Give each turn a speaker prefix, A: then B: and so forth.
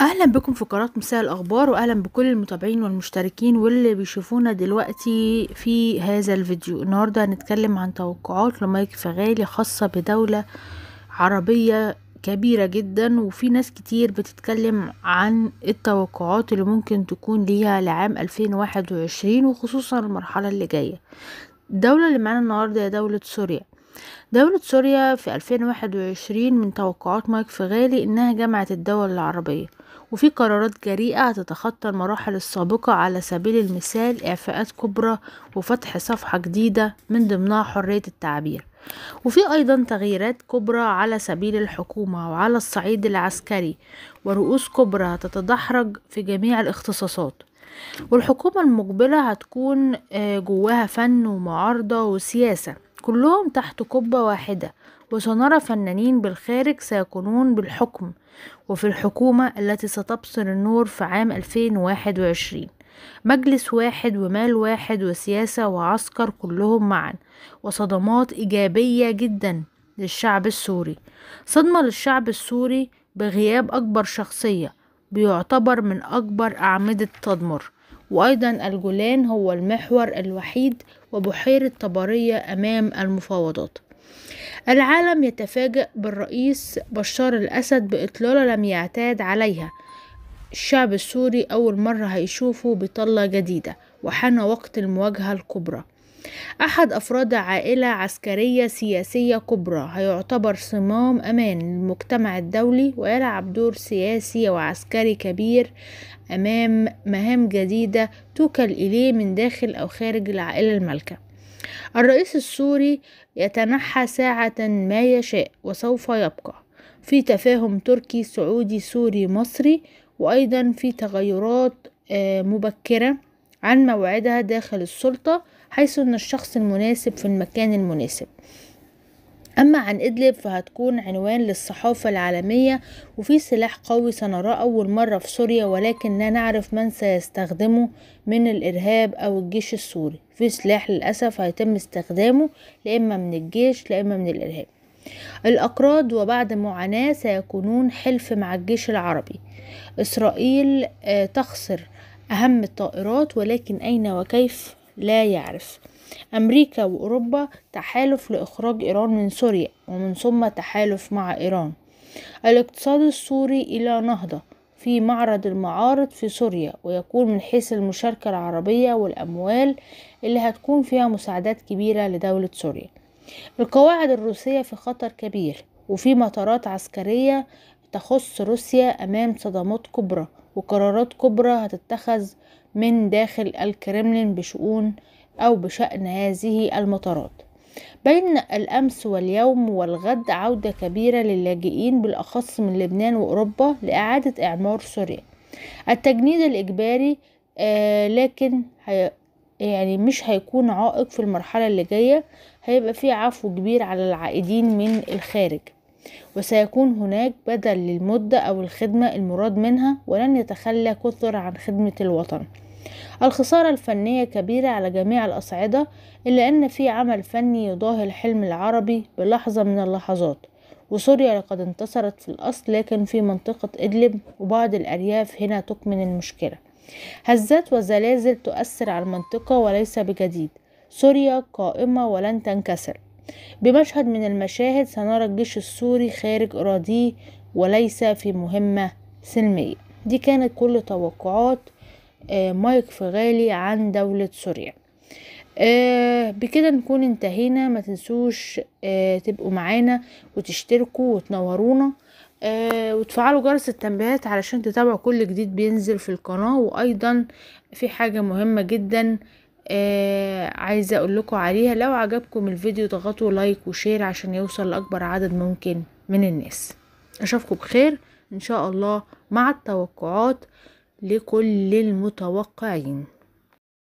A: اهلا بكم في قناه مساء الاخبار واهلا بكل المتابعين والمشتركين واللي بيشوفونا دلوقتي في هذا الفيديو النهارده هنتكلم عن توقعات لمايك فغالي خاصه بدوله عربيه كبيره جدا وفي ناس كتير بتتكلم عن التوقعات اللي ممكن تكون ليها لعام 2021 وخصوصا المرحله اللي جايه الدوله اللي معانا النهارده هي دوله سوريا دولة سوريا في 2021 من توقعات مايك غالي إنها جامعة الدول العربية وفي قرارات جريئة تتخطى المراحل السابقة على سبيل المثال إعفاءات كبرى وفتح صفحة جديدة من ضمنها حرية التعبير وفي أيضا تغييرات كبرى على سبيل الحكومة وعلى الصعيد العسكري ورؤوس كبرى تتدحرج في جميع الاختصاصات والحكومة المقبلة هتكون آه، جواها فن ومعارضة وسياسة كلهم تحت قبة واحدة وسنرى فنانين بالخارج سيكونون بالحكم وفي الحكومة التي ستبصر النور في عام 2021 مجلس واحد ومال واحد وسياسة وعسكر كلهم معا وصدمات إيجابية جدا للشعب السوري صدمة للشعب السوري بغياب أكبر شخصية بيعتبر من أكبر أعمدة تدمر وأيضا الجولان هو المحور الوحيد وبحيرة طبرية أمام المفاوضات العالم يتفاجأ بالرئيس بشار الأسد بإطلالة لم يعتاد عليها الشعب السوري أول مرة هيشوفه بطلة جديدة وحان وقت المواجهة الكبرى أحد أفراد عائلة عسكرية سياسية كبرى هيعتبر صمام أمان للمجتمع الدولي ويلعب دور سياسي وعسكري كبير أمام مهام جديدة توكل إليه من داخل أو خارج العائلة المالكة الرئيس السوري يتنحى ساعة ما يشاء وسوف يبقى في تفاهم تركي سعودي سوري مصري وأيضا في تغيرات آه، مبكرة عن موعدها داخل السلطة حيث أن الشخص المناسب في المكان المناسب أما عن إدلب فهتكون عنوان للصحافة العالمية وفي سلاح قوي سنراه أول مرة في سوريا ولكن لا نعرف من سيستخدمه من الإرهاب أو الجيش السوري في سلاح للأسف هيتم استخدامه لإما من الجيش لإما من الإرهاب الأكراد وبعد معاناة سيكونون حلف مع الجيش العربي إسرائيل آه، تخسر أهم الطائرات ولكن أين وكيف لا يعرف أمريكا وأوروبا تحالف لإخراج إيران من سوريا ومن ثم تحالف مع إيران الاقتصاد السوري إلى نهضة في معرض المعارض في سوريا ويكون من حيث المشاركة العربية والأموال اللي هتكون فيها مساعدات كبيرة لدولة سوريا القواعد الروسية في خطر كبير وفي مطارات عسكرية تخص روسيا أمام صدمات كبرى وقرارات كبرى هتتخذ من داخل الكرملين بشؤون أو بشأن هذه المطارات بين الأمس واليوم والغد عودة كبيرة للاجئين بالأخص من لبنان وأوروبا لإعادة إعمار سوريا التجنيد الإجباري آه لكن هي يعني مش هيكون عائق في المرحلة اللي جاية هيبقى فيه عفو كبير على العائدين من الخارج وسيكون هناك بدل للمدة أو الخدمة المراد منها ولن يتخلى كثر عن خدمة الوطن الخسارة الفنية كبيرة على جميع الأصعدة إلا أن في عمل فني يضاهي الحلم العربي بلحظة من اللحظات وسوريا لقد انتصرت في الأصل لكن في منطقة إدلب وبعض الأرياف هنا تكمن المشكلة هزات وزلازل تؤثر على المنطقة وليس بجديد سوريا قائمة ولن تنكسر بمشهد من المشاهد سنرى الجيش السوري خارج أراضيه وليس في مهمة سلمية دي كانت كل توقعات آه، مايك فغالي عن دولة سوريا آه بكده نكون انتهينا ما تنسوش آه تبقوا معانا وتشتركوا وتنورونا آه وتفعلوا جرس التنبيهات علشان تتابعوا كل جديد بينزل في القناة وأيضا في حاجة مهمة جدا آه عايزه اقول لكم عليها لو عجبكم الفيديو ضغطوا لايك وشير عشان يوصل لاكبر عدد ممكن من الناس اشوفكم بخير ان شاء الله مع التوقعات لكل المتوقعين